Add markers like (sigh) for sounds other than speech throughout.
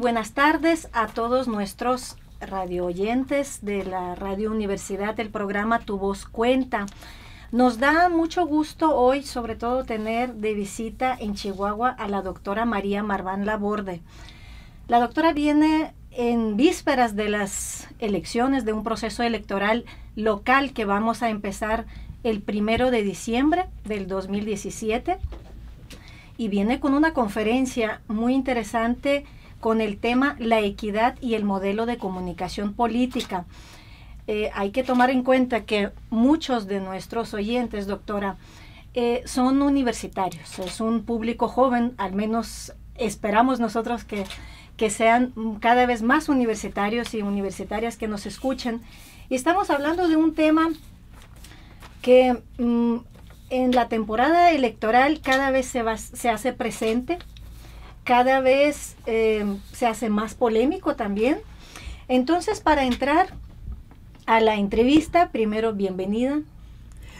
buenas tardes a todos nuestros radio oyentes de la Radio Universidad, del programa Tu Voz Cuenta. Nos da mucho gusto hoy, sobre todo, tener de visita en Chihuahua a la doctora María Marván Laborde. La doctora viene en vísperas de las elecciones, de un proceso electoral local que vamos a empezar el primero de diciembre del 2017 y viene con una conferencia muy interesante con el tema la equidad y el modelo de comunicación política. Eh, hay que tomar en cuenta que muchos de nuestros oyentes, doctora, eh, son universitarios, es un público joven, al menos esperamos nosotros que, sean cada vez más universitarios y universitarias que nos escuchen. Y estamos hablando de un tema que mm, en la temporada electoral cada vez se hace presente, cada vez eh, se hace más polémico también. Entonces, para entrar a la entrevista, primero, bienvenida.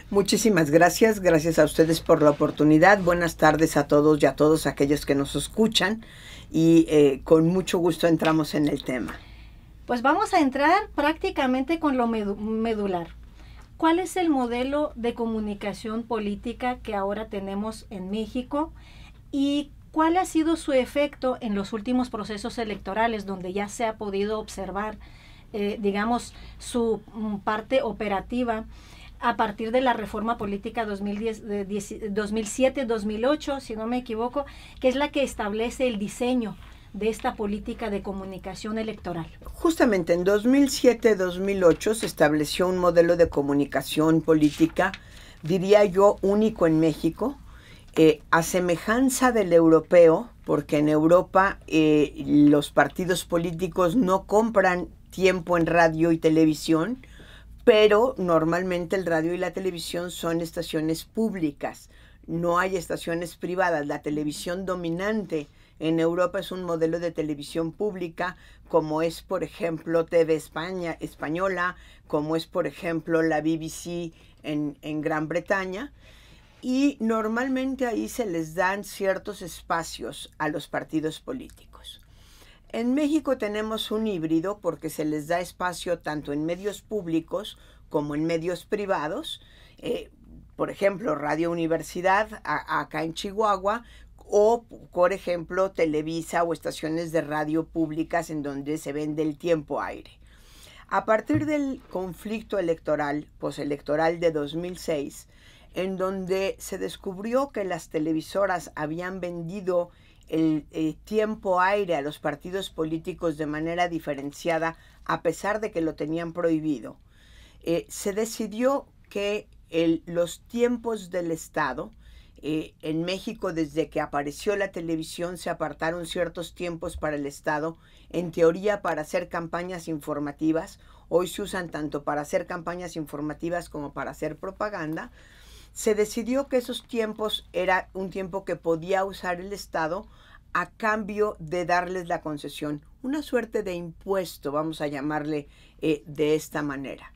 Muchísimas gracias, gracias a ustedes por la oportunidad. Buenas tardes a todos y a todos aquellos que nos escuchan y eh, con mucho gusto entramos en el tema. Pues vamos a entrar prácticamente con lo medular. ¿Cuál es el modelo de comunicación política que ahora tenemos en México y ¿Cuál ha sido su efecto en los últimos procesos electorales donde ya se ha podido observar, eh, digamos, su mm, parte operativa? a partir de la reforma política 2007-2008, si no me equivoco, que es la que establece el diseño de esta política de comunicación electoral. Justamente en 2007-2008 se estableció un modelo de comunicación política, diría yo, único en México, eh, a semejanza del europeo, porque en Europa eh, los partidos políticos no compran tiempo en radio y televisión, pero normalmente el radio y la televisión son estaciones públicas, no hay estaciones privadas. La televisión dominante en Europa es un modelo de televisión pública, como es, por ejemplo, TV España, española, como es, por ejemplo, la BBC en Gran Bretaña y normalmente ahí se les dan ciertos espacios a los partidos políticos. En México tenemos un híbrido porque se les da espacio tanto en medios públicos como en medios privados, eh, por ejemplo, Radio Universidad acá en Chihuahua, o por ejemplo, Televisa o estaciones de radio públicas en donde se vende el tiempo aire. A partir del conflicto electoral, postelectoral de 2006, en donde se descubrió que las televisoras habían vendido el, eh, tiempo aire a los partidos políticos de manera diferenciada, a pesar de que lo tenían prohibido. Eh, se decidió que los tiempos del Estado, eh, en México desde que apareció la televisión se apartaron ciertos tiempos para el Estado, en teoría para hacer campañas informativas, hoy se usan tanto para hacer campañas informativas como para hacer propaganda, se decidió que esos tiempos era un tiempo que podía usar el Estado a cambio de darles la concesión, una suerte de impuesto, vamos a llamarle eh, de esta manera.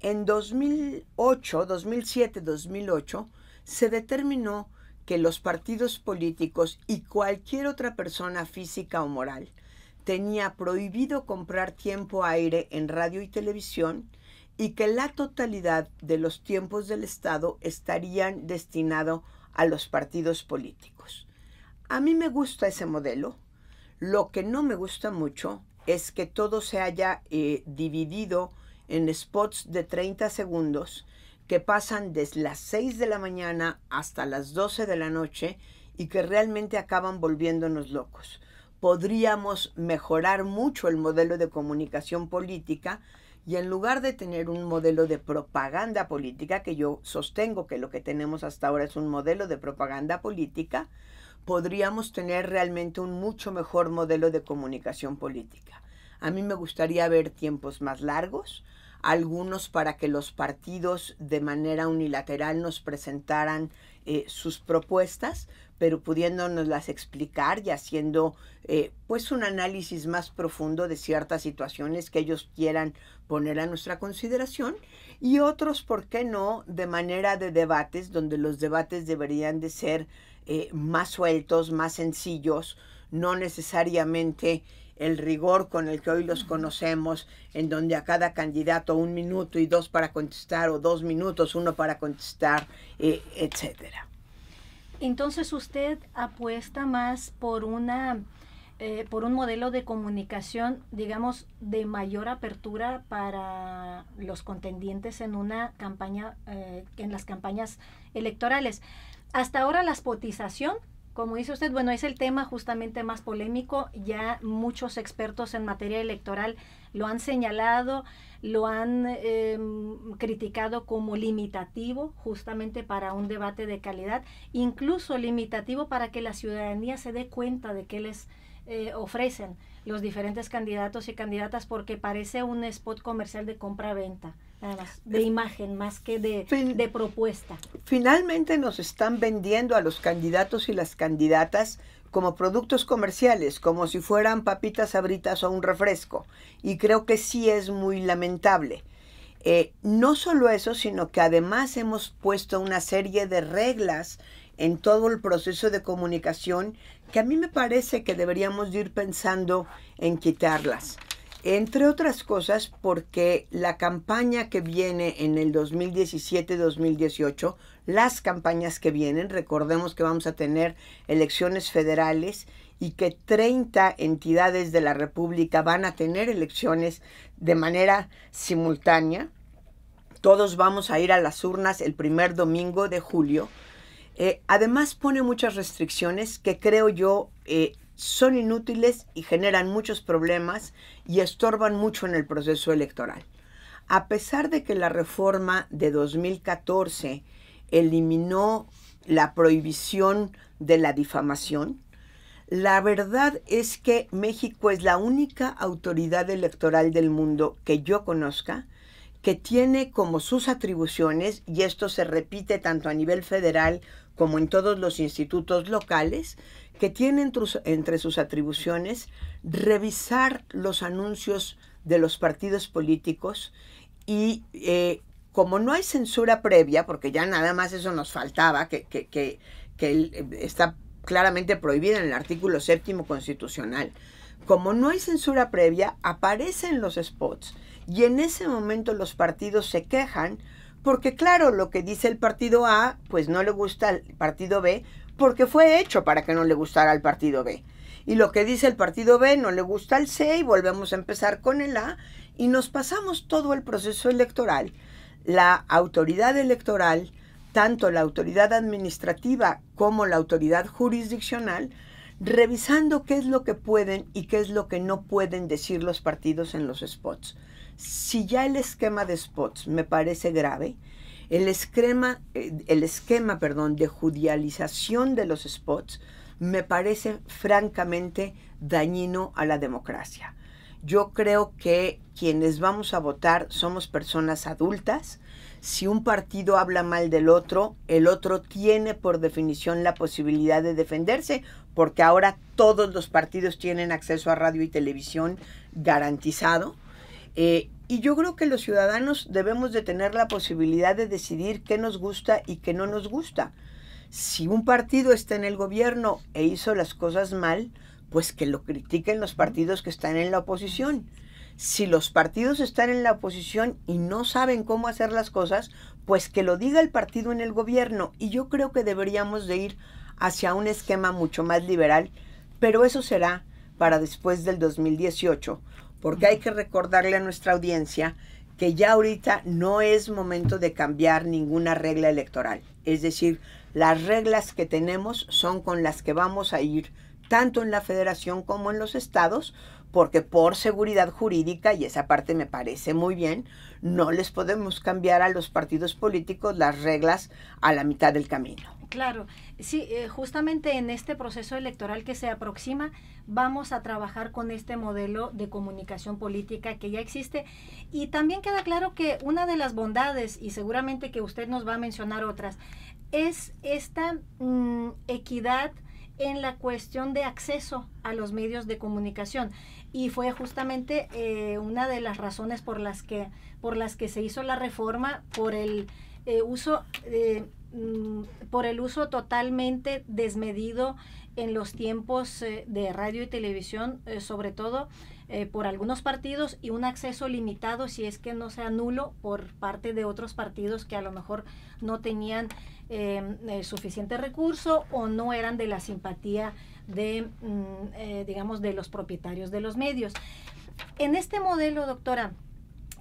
En 2008, 2007, 2008, se determinó que los partidos políticos y cualquier otra persona física o moral tenía prohibido comprar tiempo aire en radio y televisión y que la totalidad de los tiempos del Estado estarían destinados a los partidos políticos. A mí me gusta ese modelo. Lo que no me gusta mucho es que todo se haya eh, dividido en spots de 30 segundos que pasan desde las 6 de la mañana hasta las 12 de la noche y que realmente acaban volviéndonos locos. Podríamos mejorar mucho el modelo de comunicación política y en lugar de tener un modelo de propaganda política, que yo sostengo que lo que tenemos hasta ahora es un modelo de propaganda política, podríamos tener realmente un mucho mejor modelo de comunicación política. A mí me gustaría ver tiempos más largos, algunos para que los partidos de manera unilateral nos presentaran eh, sus propuestas, pero pudiéndonos las explicar y haciendo eh, pues un análisis más profundo de ciertas situaciones que ellos quieran poner a nuestra consideración y otros, ¿por qué no?, de manera de debates, donde los debates deberían de ser eh, más sueltos, más sencillos, no necesariamente el rigor con el que hoy los conocemos, en donde a cada candidato un minuto y dos para contestar o dos minutos, uno para contestar, etc. Eh, etcétera. Entonces usted apuesta más por una eh, por un modelo de comunicación, digamos, de mayor apertura para los contendientes en una campaña, eh, en las campañas electorales. Hasta ahora la spotización como dice usted, bueno, es el tema justamente más polémico. Ya muchos expertos en materia electoral lo han señalado, lo han em, criticado como limitativo justamente para un debate de calidad, incluso limitativo para que la ciudadanía se dé cuenta de qué les eh, ofrecen los diferentes candidatos y candidatas, porque parece un spot comercial de compra-venta de imagen más que de, de propuesta. Finalmente nos están vendiendo a los candidatos y las candidatas como productos comerciales, como si fueran papitas abritas o un refresco. Y creo que sí es muy lamentable. Eh, no solo eso, sino que además hemos puesto una serie de reglas en todo el proceso de comunicación que a mí me parece que deberíamos ir pensando en quitarlas entre otras cosas porque la campaña que viene en el 2017-2018, las campañas que vienen, recordemos que vamos a tener elecciones federales y que 30 entidades de la República van a tener elecciones de manera simultánea. Todos vamos a ir a las urnas el primer domingo de julio. Eh, además pone muchas restricciones que creo yo eh, son inútiles y generan muchos problemas y estorban mucho en el proceso electoral. A pesar de que la reforma de 2014 eliminó la prohibición de la difamación, la verdad es que México es la única autoridad electoral del mundo que yo conozca que tiene como sus atribuciones, y esto se repite tanto a nivel federal como en todos los institutos locales, que tiene entre sus atribuciones revisar los anuncios de los partidos políticos y eh, como no hay censura previa, porque ya nada más eso nos faltaba, que, que está claramente prohibida en el artículo séptimo constitucional, como no hay censura previa, aparecen los spots y en ese momento los partidos se quejan porque claro, lo que dice el partido A, pues no le gusta al partido B porque fue hecho para que no le gustara al partido B. Y lo que dice el partido B no le gusta al C y volvemos a empezar con el A y nos pasamos todo el proceso electoral. La autoridad electoral, tanto la autoridad administrativa como la autoridad jurisdiccional, revisando qué es lo que pueden y qué es lo que no pueden decir los partidos en los spots. Si ya el esquema de spots me parece grave, el esquema, eh, el esquema perdón, de judicialización de los spots me parece francamente dañino a la democracia. Yo creo que quienes vamos a votar somos personas adultas. Si un partido habla mal del otro, el otro tiene por definición la posibilidad de defenderse, porque ahora todos los partidos tienen acceso a radio y televisión garantizado eh, y yo creo que los ciudadanos debemos de tener la posibilidad de decidir qué nos gusta y qué no nos gusta. Si un partido está en el gobierno e hizo las cosas mal, pues que lo critiquen los partidos que están en la oposición. Si los partidos están en la oposición y no saben cómo hacer las cosas, pues que lo diga el partido en el gobierno. Y yo creo que deberíamos de ir hacia un esquema mucho más liberal, pero eso será para después del 2018, porque hay que recordarle a nuestra audiencia que ya ahorita no es momento de cambiar ninguna regla electoral. Es decir, las reglas que tenemos son con las que vamos a ir tanto en la federación como en los estados, porque por seguridad jurídica, y esa parte me parece muy bien, no les podemos cambiar a los partidos políticos las reglas a la mitad del camino. Claro, sí, eh, justamente en este proceso electoral que se aproxima vamos a trabajar con este modelo de comunicación política que ya existe y también queda claro que una de las bondades, y seguramente que usted nos va a mencionar otras, es esta mm, equidad en la cuestión de acceso a los medios de comunicación y fue justamente eh, una de las razones por las que por las que se hizo la reforma por el eh, uso de... Mm, por el uso totalmente desmedido en los tiempos eh, de radio y televisión, eh, sobre todo eh, por algunos partidos, y un acceso limitado, si es que no sea nulo, por parte de otros partidos que a lo mejor no tenían em, suficiente recurso o no eran de la simpatía de, mm, digamos, de los propietarios de los medios. En este modelo, doctora,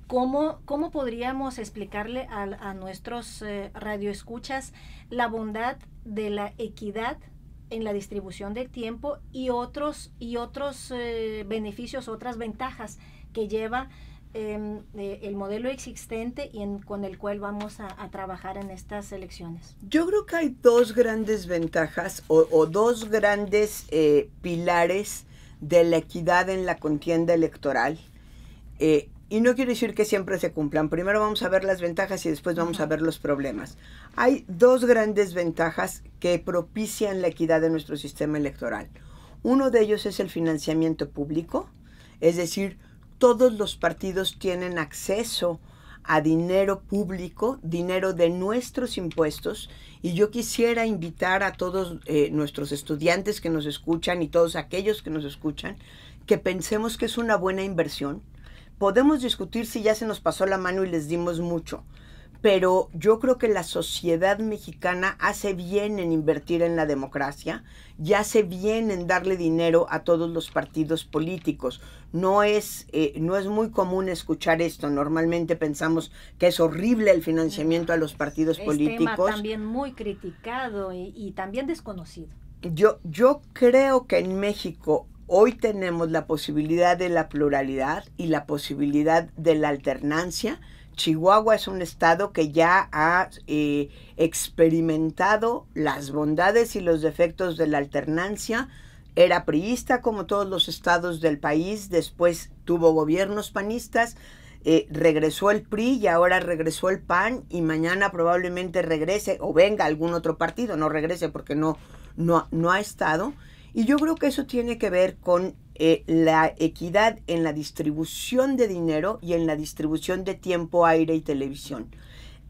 ¿Cómo, podríamos explicarle a, nuestros eh, radioescuchas la bondad de la equidad en la distribución del tiempo y otros, y otros eh, beneficios, otras ventajas que lleva em, el modelo existente y con el cual vamos a, trabajar en estas elecciones? Yo creo que hay dos grandes ventajas o, dos grandes eh, pilares de la equidad en la contienda electoral. Y no quiero decir que siempre se cumplan. Primero vamos a ver las ventajas y después vamos a ver los problemas. Hay dos grandes ventajas que propician la equidad de nuestro sistema electoral. Uno de ellos es el financiamiento público, es decir, todos los partidos tienen acceso a dinero público, dinero de nuestros impuestos, y yo quisiera invitar a todos eh, nuestros estudiantes que nos escuchan y todos aquellos que nos escuchan que pensemos que es una buena inversión podemos discutir si ya se nos pasó la mano y les dimos mucho, pero yo creo que la sociedad mexicana hace bien en invertir en la democracia y hace bien en darle dinero a todos los partidos políticos. No es, eh, no es muy común escuchar esto. Normalmente pensamos que es horrible el financiamiento a los partidos políticos. Tema también muy criticado y, también desconocido. Yo, yo creo que en México Hoy tenemos la posibilidad de la pluralidad y la posibilidad de la alternancia. Chihuahua es un estado que ya ha eh, experimentado las bondades y los defectos de la alternancia. Era priista como todos los estados del país, después tuvo gobiernos panistas, eh, regresó el PRI y ahora regresó el PAN y mañana probablemente regrese o venga algún otro partido, no regrese porque no, no, no ha estado. Y yo creo que eso tiene que ver con eh, la equidad en la distribución de dinero y en la distribución de tiempo, aire y televisión.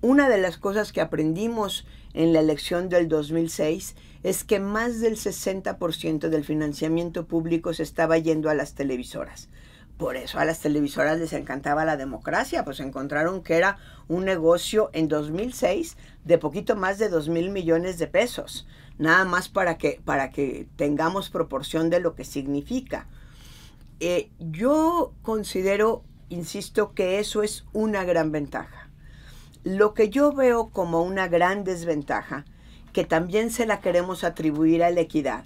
Una de las cosas que aprendimos en la elección del 2006 es que más del 60% del financiamiento público se estaba yendo a las televisoras. Por eso a las televisoras les encantaba la democracia, pues encontraron que era un negocio en 2006 de poquito más de 2 mil millones de pesos nada más para que, para que tengamos proporción de lo que significa. Eh, yo considero, insisto, que eso es una gran ventaja. Lo que yo veo como una gran desventaja, que también se la queremos atribuir a la equidad,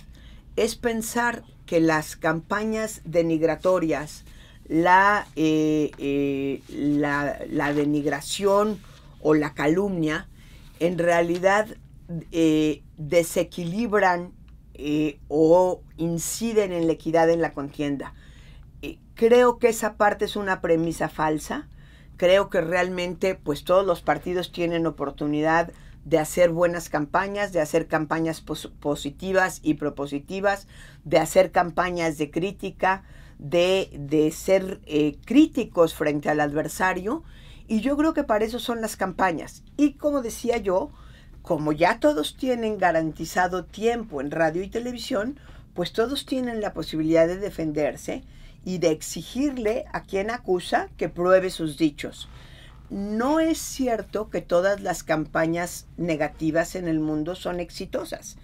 es pensar que las campañas denigratorias, la, eh, eh, la, la, denigración o la calumnia, en realidad desequilibran eh, o inciden en la equidad en la contienda. Eh, creo que esa parte es una premisa falsa. Creo que realmente pues todos los partidos tienen oportunidad de hacer buenas campañas, de hacer campañas positivas y propositivas, de hacer campañas de crítica, de, de ser eh, críticos frente al adversario. Y yo creo que para eso son las campañas. Y como decía yo, como ya todos tienen garantizado tiempo en radio y televisión, pues todos tienen la posibilidad de defenderse y de exigirle a quien acusa que pruebe sus dichos. No es cierto que todas las campañas negativas en el mundo son exitosas.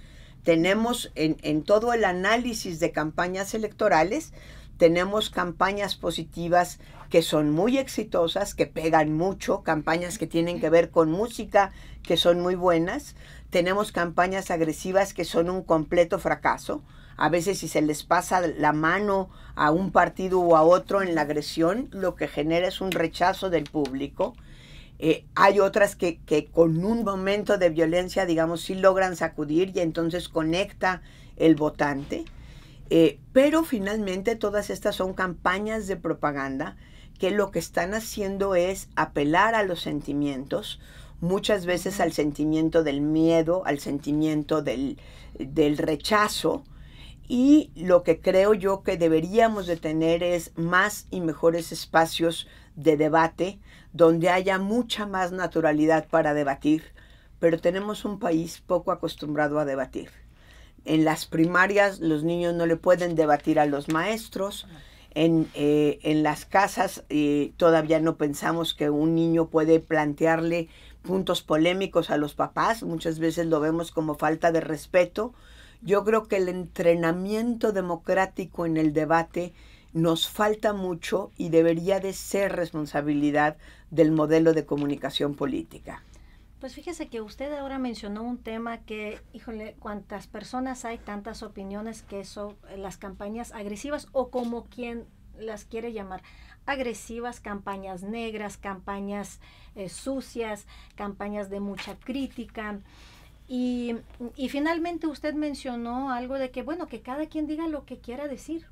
Tenemos en, todo el análisis de campañas electorales, tenemos campañas positivas que son muy exitosas, que pegan mucho, campañas que tienen que ver con música, que son muy buenas. Tenemos campañas agresivas que son un completo fracaso. A veces si se les pasa la mano a un partido o a otro en la agresión, lo que genera es un rechazo del público. Eh, hay otras que, que con un momento de violencia, digamos, sí logran sacudir y entonces conecta el votante. Eh, pero finalmente todas estas son campañas de propaganda que lo que están haciendo es apelar a los sentimientos, muchas veces al sentimiento del miedo, al sentimiento del, del rechazo. Y lo que creo yo que deberíamos de tener es más y mejores espacios de debate, donde haya mucha más naturalidad para debatir, pero tenemos un país poco acostumbrado a debatir. En las primarias los niños no le pueden debatir a los maestros. En, eh, las casas eh, todavía no pensamos que un niño puede plantearle puntos polémicos a los papás. Muchas veces lo vemos como falta de respeto. Yo creo que el entrenamiento democrático en el debate nos falta mucho y debería de ser responsabilidad del modelo de comunicación política. Pues fíjese que usted ahora mencionó un tema que, híjole, cuántas personas hay, tantas opiniones que son eh, las campañas agresivas o como quien las quiere llamar, agresivas, campañas negras, campañas eh, sucias, campañas de mucha crítica. y finalmente usted mencionó algo de que, bueno, que cada quien diga lo que quiera decir,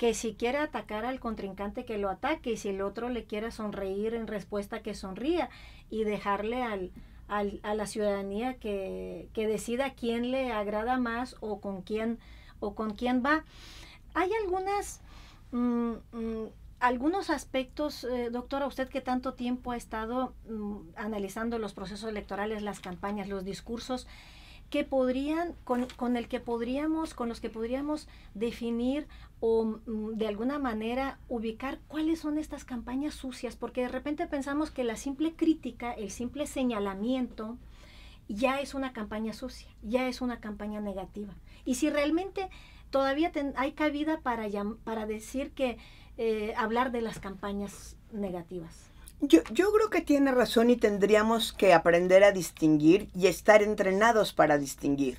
que si quiere atacar al contrincante que lo ataque y si el otro le quiere sonreír en respuesta que sonría y dejarle al, a la ciudadanía que, que, decida quién le agrada más o con quién o con quién va. Hay algunas mm, mm, algunos aspectos, eh, doctora, usted que tanto tiempo ha estado mm, analizando los procesos electorales, las campañas, los discursos, que podrían, con, con, el que podríamos, con los que podríamos definir o mm, de alguna manera ubicar cuáles son estas campañas sucias, porque de repente pensamos que la simple crítica, el simple señalamiento, ya es una campaña sucia, ya es una campaña negativa. Y si realmente todavía hay cabida para, para decir que eh, hablar de las campañas negativas. Yo, yo, creo que tiene razón y tendríamos que aprender a distinguir y estar entrenados para distinguir.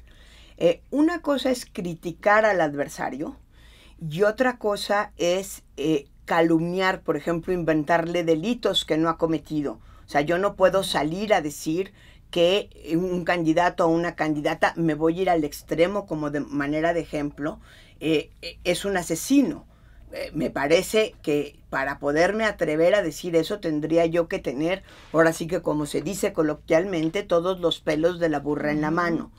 Eh, una cosa es criticar al adversario y otra cosa es eh, calumniar, por ejemplo, inventarle delitos que no ha cometido. O sea, yo no puedo salir a decir que un candidato o una candidata, me voy a ir al extremo como de manera de ejemplo, eh, es un asesino eh, me parece que para poderme atrever a decir eso tendría yo que tener, ahora sí que como se dice coloquialmente, todos los pelos de la burra en la mm. mano.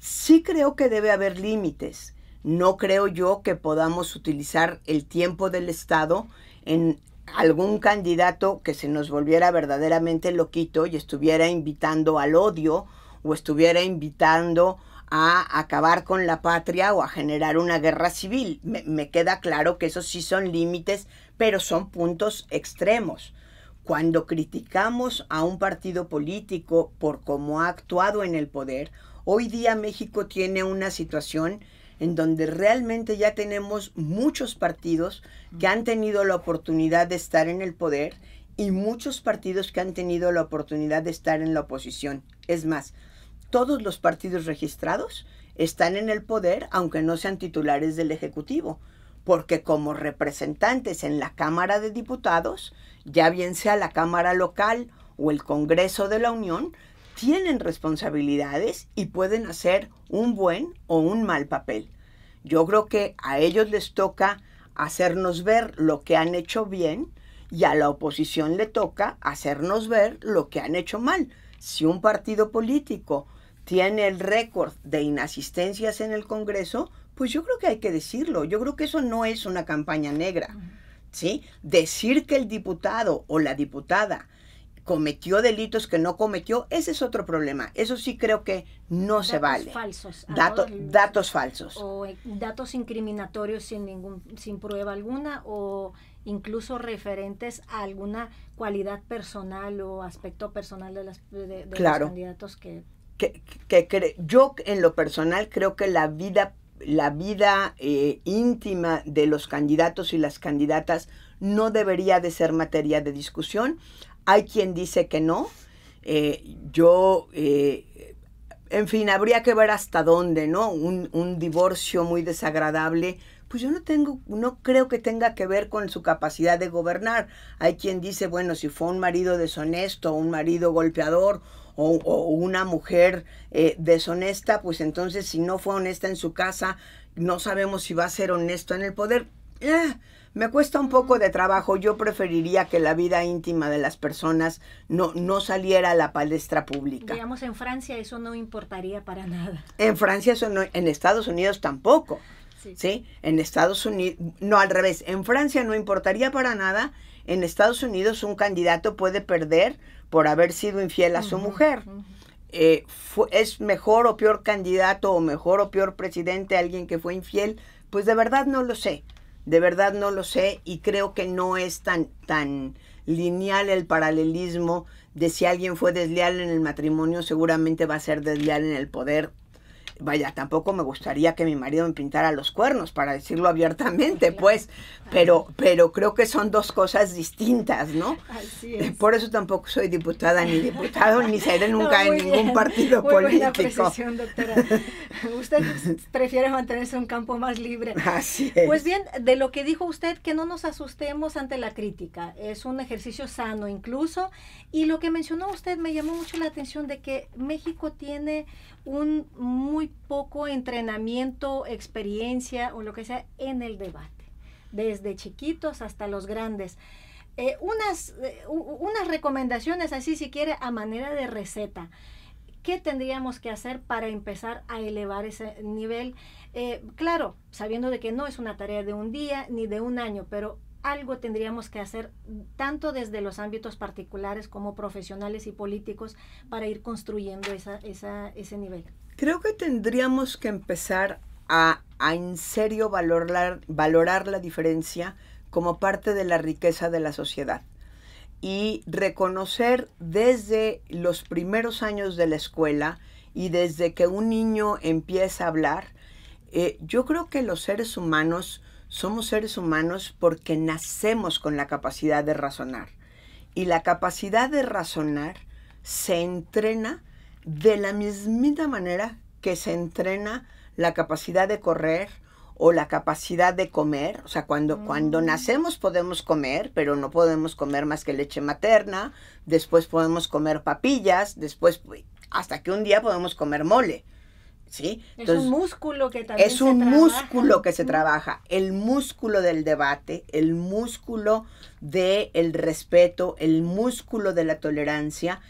Sí creo que debe haber límites. No creo yo que podamos utilizar el tiempo del Estado en algún candidato que se nos volviera verdaderamente loquito y estuviera invitando al odio o estuviera invitando a acabar con la patria o a generar una guerra civil. Me, queda claro que esos sí son límites, pero son puntos extremos. Cuando criticamos a un partido político por cómo ha actuado en el poder, hoy día México tiene una situación en donde realmente ya tenemos muchos partidos que han tenido la oportunidad de estar en el poder y muchos partidos que han tenido la oportunidad de estar en la oposición. Es más, todos los partidos registrados están en el poder, aunque no sean titulares del Ejecutivo, porque como representantes en la Cámara de Diputados, ya bien sea la Cámara local o el Congreso de la Unión, tienen responsabilidades y pueden hacer un buen o un mal papel. Yo creo que a ellos les toca hacernos ver lo que han hecho bien y a la oposición le toca hacernos ver lo que han hecho mal. Si un partido político tiene el récord de inasistencias en el Congreso, pues yo creo que hay que decirlo. Yo creo que eso no es una campaña negra. ¿sí? Decir que el diputado o la diputada cometió delitos que no cometió, ese es otro problema. Eso sí creo que no se vale. Falsos, datos falsos. O eh, datos incriminatorios sin, ningún, sin prueba alguna o incluso referentes a alguna cualidad personal o aspecto personal de, las, los candidatos que que, yo en lo personal creo que la vida, la vida eh, íntima de los candidatos y las candidatas no debería de ser materia de discusión. Hay quien dice que no. Eh, yo, eh, en fin, habría que ver hasta dónde, ¿no? Un, divorcio muy desagradable. Pues yo no tengo, no creo que tenga que ver con su capacidad de gobernar. Hay quien dice, bueno, si fue un marido deshonesto, un marido golpeador o, una mujer eh, deshonesta, pues entonces si no fue honesta en su casa, no sabemos si va a ser honesto en el poder. Eh, me cuesta un poco de trabajo. Yo preferiría que la vida íntima de las personas no, no saliera a la palestra pública. Digamos, en Francia eso no importaría para nada. En Francia eso no, en Estados Unidos tampoco. Sí. En Estados Unidos, no al revés, en Francia no importaría para nada, en Estados Unidos un candidato puede perder por haber sido infiel a su mujer. Eh, ¿Es mejor o peor candidato o mejor o peor presidente alguien que fue infiel? Pues de verdad no lo sé, de verdad no lo sé y creo que no es tan, tan lineal el paralelismo de si alguien fue desleal en el matrimonio, seguramente va a ser desleal en el poder vaya, tampoco me gustaría que mi marido me pintara los cuernos, para decirlo abiertamente, pues, pero, pero creo que son dos cosas distintas, ¿no? Así eh, es. Por eso tampoco soy diputada ni diputado, ni (laughs) seré nunca en ningún partido político. doctora. (laughs) usted prefiere mantenerse en un campo más libre. Así pues es. Pues bien, de lo que dijo usted, que no nos asustemos ante la crítica, es un ejercicio sano incluso, y lo que mencionó usted me llamó mucho la atención de que México tiene un muy poco entrenamiento, experiencia o lo que sea en el debate, desde chiquitos hasta los grandes. Eh, eh, unas, recomendaciones así, si quiere, a manera de receta. ¿Qué tendríamos que hacer para empezar a elevar ese nivel? Eh, claro, sabiendo de que no es una tarea de un día ni de un año, pero algo tendríamos que hacer tanto desde los ámbitos particulares como profesionales y políticos para ir construyendo ese nivel. Creo que tendríamos que empezar a, en serio valorar, valorar la diferencia como parte de la riqueza de la sociedad y reconocer desde los primeros años de la escuela y desde que un niño empieza a hablar, eh, yo creo que los seres humanos somos seres humanos porque nacemos con la capacidad de razonar. Y la capacidad de razonar se entrena de la mismita manera que se entrena la capacidad de correr o la capacidad de comer. O sea, cuando, cuando mm. nacemos podemos comer, pero no podemos comer más que leche materna, después podemos comer papillas, después hasta que un día podemos comer mole. ¿Sí? Entonces, es un músculo que también Es un se músculo trabaja. que se trabaja, el músculo del debate, el músculo del el respeto, el músculo de la tolerancia,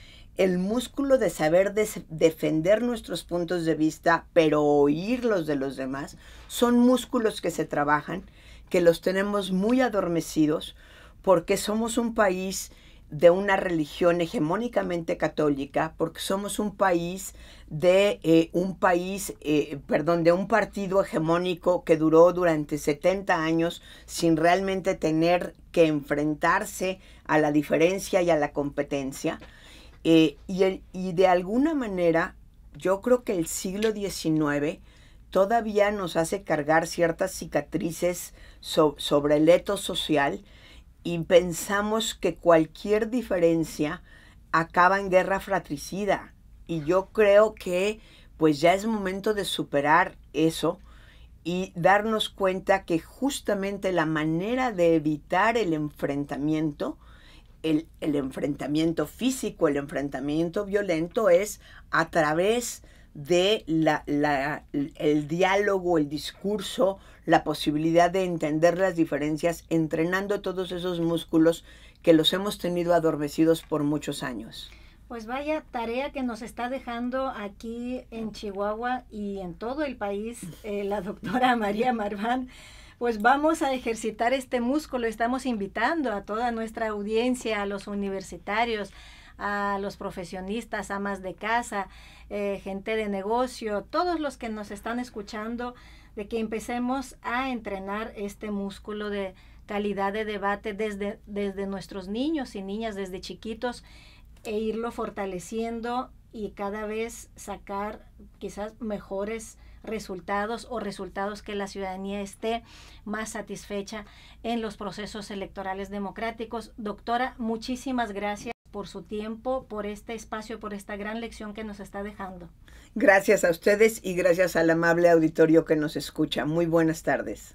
el músculo de saber defender nuestros puntos de vista, pero oír los de los demás, son músculos que se trabajan, que los tenemos muy adormecidos, porque somos un país de una religión hegemónicamente católica, porque somos un país de eh, un país, eh, perdón, de un partido hegemónico que duró durante 70 años sin realmente tener que enfrentarse a la diferencia y a la competencia. Eh, y, de alguna manera, yo creo que el siglo XIX todavía nos hace cargar ciertas cicatrices sobre el eto social y pensamos que cualquier diferencia acaba en guerra fratricida. Y yo creo que pues ya es momento de superar eso y darnos cuenta que justamente la manera de evitar el enfrentamiento el, enfrentamiento físico, el enfrentamiento violento es a través de el diálogo, el discurso, la posibilidad de entender las diferencias, entrenando todos esos músculos que los hemos tenido adormecidos por muchos años. Pues vaya tarea que nos está dejando aquí en Chihuahua y en todo el país eh, la doctora María Marván. Pues vamos a ejercitar este músculo. Estamos invitando a toda nuestra audiencia, a los universitarios, a los profesionistas, amas de casa, eh, gente de negocio, todos los que nos están escuchando, de que empecemos a entrenar este músculo de calidad de debate desde, desde nuestros niños y niñas, desde chiquitos, e irlo fortaleciendo y cada vez sacar quizás mejores resultados o resultados que la ciudadanía esté más satisfecha en los procesos electorales democráticos. Doctora, muchísimas gracias por su tiempo, por este espacio, por esta gran lección que nos está dejando. Gracias a ustedes y gracias al amable auditorio que nos escucha. Muy buenas tardes.